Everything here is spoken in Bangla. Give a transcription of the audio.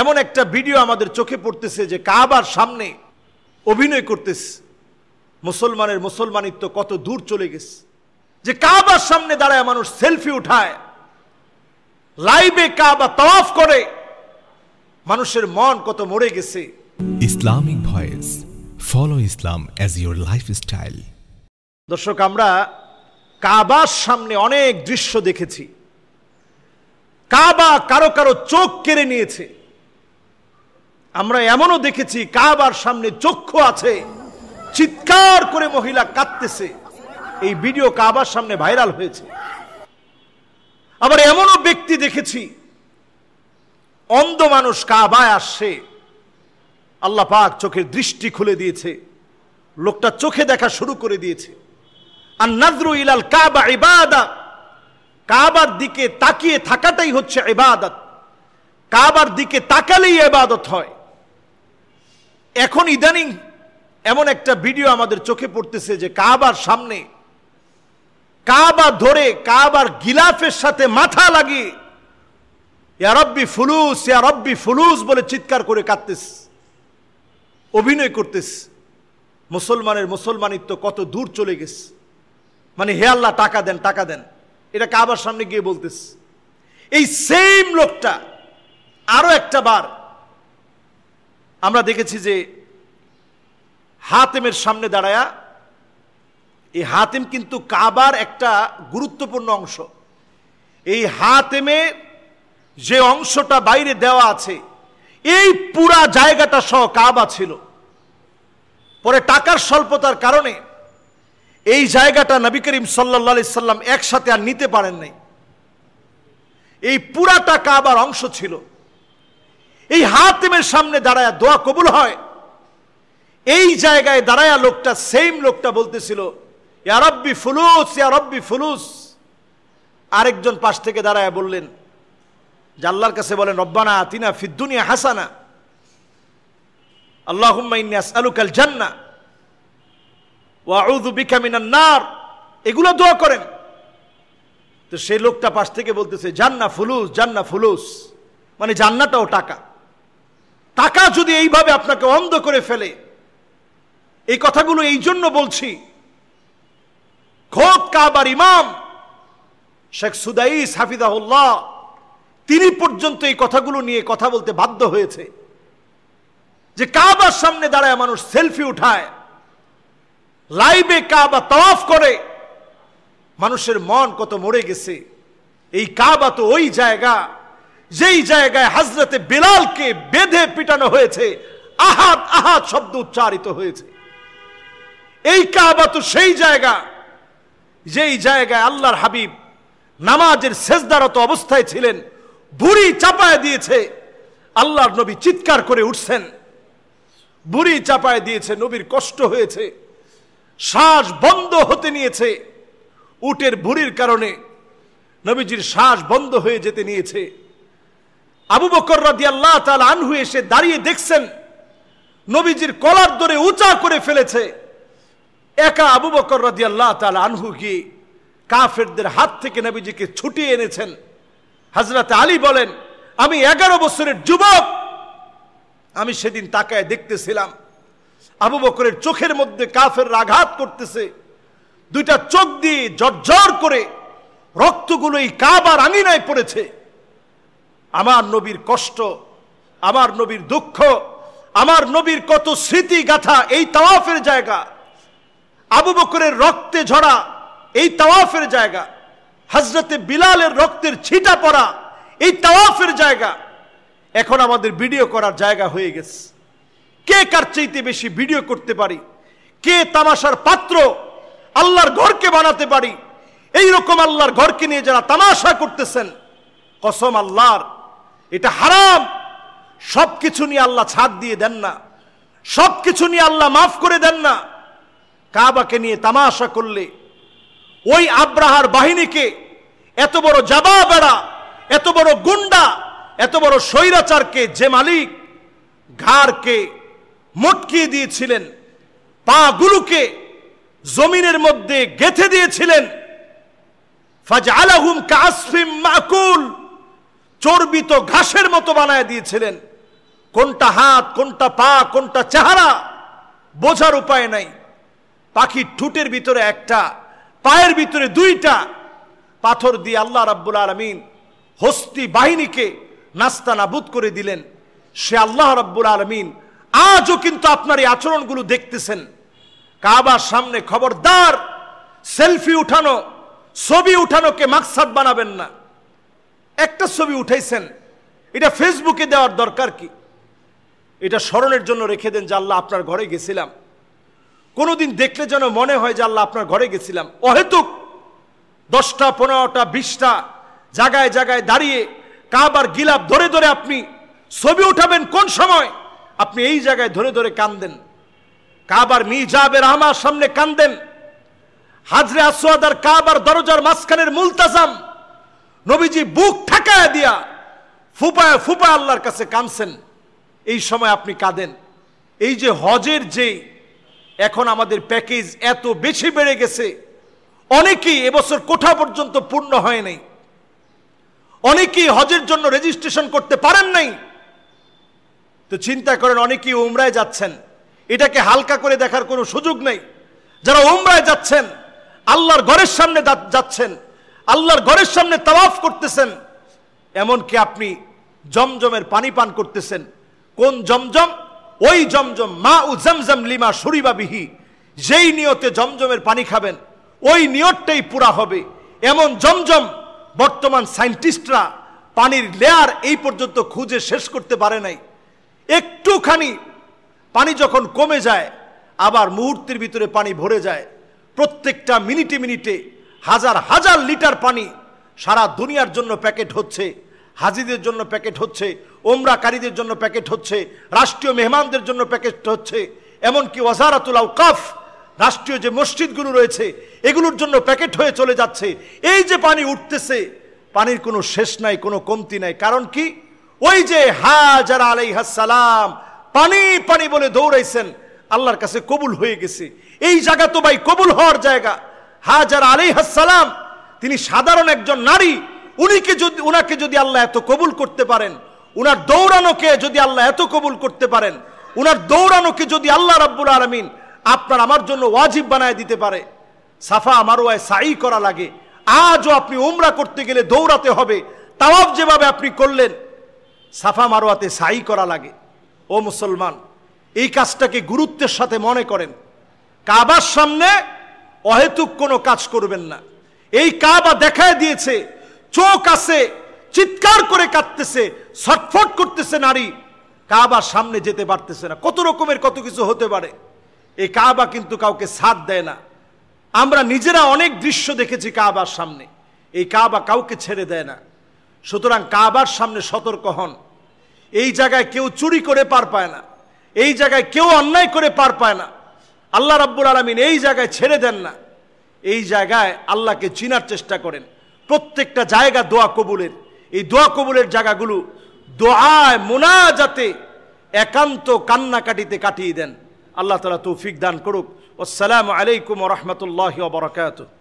এমন একটা ভিডিও আমাদের চোখে পড়তেছে যে কাবার সামনে অভিনয় করতেছে মুসলমানের মুসলমানিত্ব কত দূর চলে গেছে যে কাবার সামনে দাঁড়ায় মানুষ সেলফি উঠায় লাইভে কাবা তফ করে মানুষের মন কত মরে গেছে Islamic voice follow Islam as your style দর্শক আমরা কাবার সামনে অনেক দৃশ্য দেখেছি কাবা কারো কারো চোখ কেড়ে নিয়েছে আমরা এমনও দেখেছি কাবার সামনে চক্ষু আছে চিৎকার করে মহিলা কাঁদতেছে এই ভিডিও কাবার সামনে ভাইরাল হয়েছে আবার এমনও ব্যক্তি দেখেছি অন্ধ মানুষ কাবায় আসছে আল্লাহ পাক চোখের দৃষ্টি খুলে দিয়েছে লোকটা চোখে দেখা শুরু করে দিয়েছে আর নাজরু ইলাল কাবা ইবাদা কাবার দিকে তাকিয়ে থাকাটাই হচ্ছে এবাদত কাবার দিকে তাকালেই এবাদত হয় এখন ইদানিং এমন একটা ভিডিও আমাদের চোখে পড়তেছে যে কাবার সামনে কাবা ধরে কাবার গিলাফের সাথে মাথা লাগিয়ে ইয়ারব্বি ফুলুস ইয়ারব্বি ফুলুস বলে চিৎকার করে কাঁদতেস অভিনয় করতেস মুসলমানের মুসলমানিত্ব কত দূর চলে গেছে মানে হে আল্লাহ টাকা দেন টাকা দেন এটা কাবার সামনে গিয়ে বলতেস এই সেম লোকটা আরও একটা বার আমরা দেখেছি যে হাতেমের সামনে দাঁড়ায়া এই হাতেম কিন্তু কাবার একটা গুরুত্বপূর্ণ অংশ এই হাতেমের যে অংশটা বাইরে দেওয়া আছে এই পুরা জায়গাটা সহ কাবা ছিল পরে টাকার স্বল্পতার কারণে এই জায়গাটা নবী করিম সাল্লি সাল্লাম একসাথে আর নিতে পারেন নাই এই পুরাটা কাবার অংশ ছিল এই হাতেমের সামনে দাঁড়ায় দোয়া কবুল হয় এই জায়গায় দাঁড়ায়া লোকটা সেম লোকটা বলতেছিল ইয়ারব্বি ফুলুস ইয়ারব্বি ফুলুস আরেকজন পাশ থেকে দাঁড়ায় বললেন জাল্লার কাছে বলেন রব্বানা আতিনা ফিদ্দুনিয়া হাসানা আল্লাহম্মাইনিয়াস আলুকাল জান্না ওয়াউদু বিকামিনার নার এগুলো দোয়া করেন তো সেই লোকটা পাশ থেকে বলতেছে জান্না ফুলুস জান্না ফুলুস মানে জান্নাটাও টাকা টাকা যদি এইভাবে আপনাকে অন্ধ করে ফেলে এই কথাগুলো এই জন্য বলছি খোদ কাবার ইমাম শেখ সুদাইস সাফিদাহুল্লাহ তিনি পর্যন্ত এই কথাগুলো নিয়ে কথা বলতে বাধ্য হয়েছে যে কাবার সামনে দাঁড়ায় মানুষ সেলফি উঠায় লাইভে কাবা তফ করে মানুষের মন কত মরে গেছে এই কাবা তো ওই জায়গা যেই জায়গায় হাজরতে বেলালকে বেঁধে পিটানো হয়েছে আহাত আহাত শব্দ উচ্চারিত হয়েছে এই কাবা তো সেই জায়গা যেই জায়গায় আল্লাহর হাবিব নামাজের সেজদারত অবস্থায় ছিলেন বুড়ি চাপায় দিয়েছে আল্লাহর নবী চিৎকার করে উঠছেন বুড়ি চাপায় দিয়েছে নবীর কষ্ট হয়েছে শ্বাস বন্ধ হতে নিয়েছে উটের বুড়ির কারণে নবীজির শ্বাস বন্ধ হয়ে যেতে নিয়েছে আবু বকর রাদি আল্লাহ তাল আনহু এসে দাঁড়িয়ে দেখছেন নবীজির কলার দরে উঁচা করে ফেলেছে একা আবু বকর রাদি আল্লাহ তাল আনহু গিয়ে কাফেরদের হাত থেকে নবীজিকে ছুটিয়ে এনেছেন হাজরত আলী বলেন আমি এগারো বছরের যুবক আমি সেদিন তাকায় দেখতেছিলাম আবু বকরের চোখের মধ্যে কাফের আঘাত করতেছে দুইটা চোখ দিয়ে জর্জর করে রক্তগুলো এই কাবার আঙিনায় পড়েছে আমার নবীর কষ্ট আমার নবীর দুঃখ আমার নবীর কত স্মৃতি গাথা এই তাওয়াফের জায়গা আবু বকরের রক্তে ঝরা এই তাওয়াফের জায়গা হজরতে বিলালের রক্তের ছিটা পড়া এই তাওয়াফের জায়গা এখন আমাদের ভিডিও করার জায়গা হয়ে গেছে কে কার চাইতে বেশি ভিডিও করতে পারি কে তামাশার পাত্র আল্লাহর ঘরকে বানাতে পারি এই রকম আল্লাহর ঘরকে নিয়ে যারা তামাশা করতেছেন কসম আল্লাহর এটা হারাম সব কিছু নিয়ে আল্লাহ ছাদ দিয়ে দেন না সব কিছু নিয়ে আল্লাহ মাফ করে দেন না কাবাকে নিয়ে তামাশা করলে ওই আব্রাহার বাহিনীকে এত বড় জাবা বেড়া এত বড় গুন্ডা এত বড় স্বৈরাচারকে যে মালিক ঘাড়কে মটকিয়ে দিয়েছিলেন পা গুলুকে জমিনের মধ্যে গেথে দিয়েছিলেন ফাজ আলাহুম কাসফিম মাকুল চর্বিত ঘাসের মতো বানায় দিয়েছিলেন কোনটা হাত কোনটা পা কোনটা চেহারা বোঝার উপায় নাই পাখির ঠুটের ভিতরে একটা পায়ের ভিতরে দুইটা পাথর দিয়ে আল্লাহ রাব্বুল আলমিন হস্তি বাহিনীকে নাস্তানাবুদ করে দিলেন সে আল্লাহ রাব্বুল আলমিন আজও কিন্তু আপনার এই আচরণগুলো দেখতেছেন কাবার সামনে খবরদার সেলফি উঠানো ছবি উঠানোকে মাকসাদ বানাবেন না একটা ছবি উঠাইছেন এটা ফেসবুকে দেওয়ার দরকার কি এটা স্মরণের জন্য রেখে দেন যে আল্লাহ আপনার ঘরে গেছিলাম কোনোদিন দেখলে যেন মনে হয় যে আল্লাহ আপনার ঘরে গেছিলাম অহেতুক দশটা পনেরোটা বিশটা জায়গায় জায়গায় দাঁড়িয়ে কাবার গিলাপ ধরে ধরে আপনি ছবি উঠাবেন কোন সময় আপনি এই জায়গায় ধরে ধরে কান্দেন কাবার মিজাবের আমার সামনে কান্দেন হাজরে আসোয়াদার কাবার দরজার মাঝখানের মুলতাজাম নবীজি বুক ঠেকায় দিয়া ফুপায় ফুপা আল্লাহর কাছে কামছেন এই সময় আপনি কাঁদেন এই যে হজের যে এখন আমাদের প্যাকেজ এত বেশি বেড়ে গেছে অনেকেই এবছর কোঠা পর্যন্ত পূর্ণ হয় নাই অনেকেই হজের জন্য রেজিস্ট্রেশন করতে পারেন নাই তো চিন্তা করেন অনেকেই উমরায় যাচ্ছেন এটাকে হালকা করে দেখার কোনো সুযোগ নেই যারা উমরায় যাচ্ছেন আল্লাহর ঘরের সামনে যাচ্ছেন আল্লাহর ঘরের সামনে তাওয়াফ করতেছেন এমনকি আপনি জমজমের পানি পান করতেছেন কোন জমজম ওই জমজম মা উ জমজম লিমা শরীবা বিহি যেই নিয়তে জমজমের পানি খাবেন ওই নিয়তটাই পুরা হবে এমন জমজম বর্তমান সায়েন্টিস্টরা পানির লেয়ার এই পর্যন্ত খুঁজে শেষ করতে পারে নাই একটুখানি পানি যখন কমে যায় আবার মুহূর্তের ভিতরে পানি ভরে যায় প্রত্যেকটা মিনিটে মিনিটে হাজার হাজার লিটার পানি সারা দুনিয়ার জন্য প্যাকেট হচ্ছে হাজিদের জন্য প্যাকেট হচ্ছে ওমরাকারীদের জন্য প্যাকেট হচ্ছে রাষ্ট্রীয় মেহমানদের জন্য প্যাকেট হচ্ছে এমনকি ওয়াজারাতুল আউকাফ রাষ্ট্রীয় যে মসজিদগুলো রয়েছে এগুলোর জন্য প্যাকেট হয়ে চলে যাচ্ছে এই যে পানি উঠতেছে পানির কোনো শেষ নাই কোনো কমতি নাই কারণ কি ওই যে হাজার হাসালাম পানি পানি বলে দৌড়াইছেন আল্লাহর কাছে কবুল হয়ে গেছে এই জায়গা তো ভাই কবুল হওয়ার জায়গা হাজার আলী হাসালাম তিনি সাধারণ একজন নারী উনিকে যদি ওনাকে যদি আল্লাহ এত কবুল করতে পারেন ওনার দৌড়ানোকে যদি আল্লাহ এত কবুল করতে পারেন ওনার দৌড়ানোকে যদি আল্লাহ রাব্বুল আলমিন আপনার আমার জন্য ওয়াজিব বানায় দিতে পারে সাফা মারোয়ায় সাই করা লাগে আজও আপনি উমরা করতে গেলে দৌড়াতে হবে তাওয়াব যেভাবে আপনি করলেন সাফা মারোয়াতে সাই করা লাগে ও মুসলমান এই কাজটাকে গুরুত্বের সাথে মনে করেন কাবার সামনে অহেতুক কোনো কাজ করবেন না এই কাবা দেখায় দিয়েছে চোখ আছে চিৎকার করে কাঁদতেছে ছটফট করতেছে নারী কাবার সামনে যেতে পারতেছে না কত রকমের কত কিছু হতে পারে এই কাবা কিন্তু কাউকে সাথ দেয় না আমরা নিজেরা অনেক দৃশ্য দেখেছি কাবার সামনে এই কাবা কাউকে ছেড়ে দেয় না সুতরাং কাবার সামনে সতর্ক হন এই জায়গায় কেউ চুরি করে পার পায় না এই জায়গায় কেউ অন্যায় করে পার পায় না আল্লাহ রাব্বুল আলমিন এই জায়গায় ছেড়ে দেন না এই জায়গায় আল্লাহকে চিনার চেষ্টা করেন প্রত্যেকটা জায়গা দোয়া কবুলের এই দোয়া কবুলের জায়গাগুলো দোয়ায় মোনাজাতে একান্ত কান্নাকাটিতে কাটিয়ে দেন আল্লাহ তালা তৌফিক দান করুক আসসালামু আলাইকুম রহমতুল্লাহ বরকাত